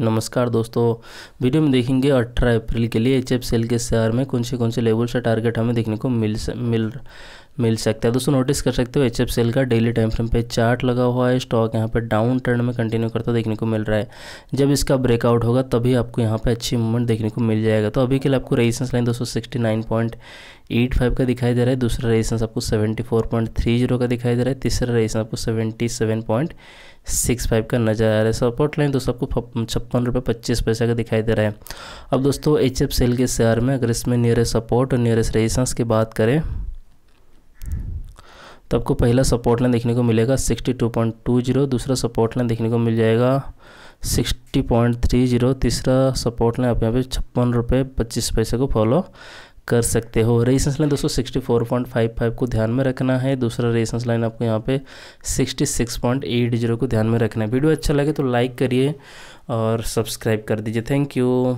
नमस्कार दोस्तों वीडियो में देखेंगे 18 अप्रैल के लिए एच के शेयर में कौन से कौन से लेवल से टारगेट हमें देखने को मिल मिल मिल सकता है दोस्तों नोटिस कर सकते हो एच एफ सेल का डेली टाइम फ्रेम पे चार्ट लगा हुआ है स्टॉक यहाँ पे डाउन ट्रेंड में कंटिन्यू करता देखने को मिल रहा है जब इसका ब्रेकआउट होगा तभी आपको यहाँ पे अच्छी मूवमेंट देखने को मिल जाएगा तो अभी के लिए आपको रेजिस्टेंस लाइन दोस्तों sixty nine point eight five का दिखाई दे रहा है दूसरा रेजिस्टेंस आपको seventy four point three zero का दिखाई दे रहा है तीसरा रेजिस्टेंस आपको seventy seven point six five का नजर आ रहा है सपोर्ट लाइन दोस्तों आपको छप्पन रुपये पच्चीस पैसा का दिखाई दे रहा है अब दोस्तों एच एफ सेल के शेयर में अगर इसमें नियरेस्ट सपोर्ट और नियरेस्ट रेजिस्टेंस की बात करें तो आपको पहला सपोर्ट लाइन देखने को मिलेगा 62.20 दूसरा सपोर्ट लाइन देखने को मिल जाएगा 60.30 तीसरा सपोर्ट लाइन आप यहाँ पे छप्पन रुपये पच्चीस पैसे को फॉलो कर सकते हो रेजिस्टेंस लाइन दोस्तों 64.55 को ध्यान में रखना है दूसरा रेजिस्टेंस लाइन आपको यहाँ पे 66.80 को ध्यान में रखना है वीडियो अच्छा लगे तो लाइक करिए और सब्सक्राइब कर दीजिए थैंक यू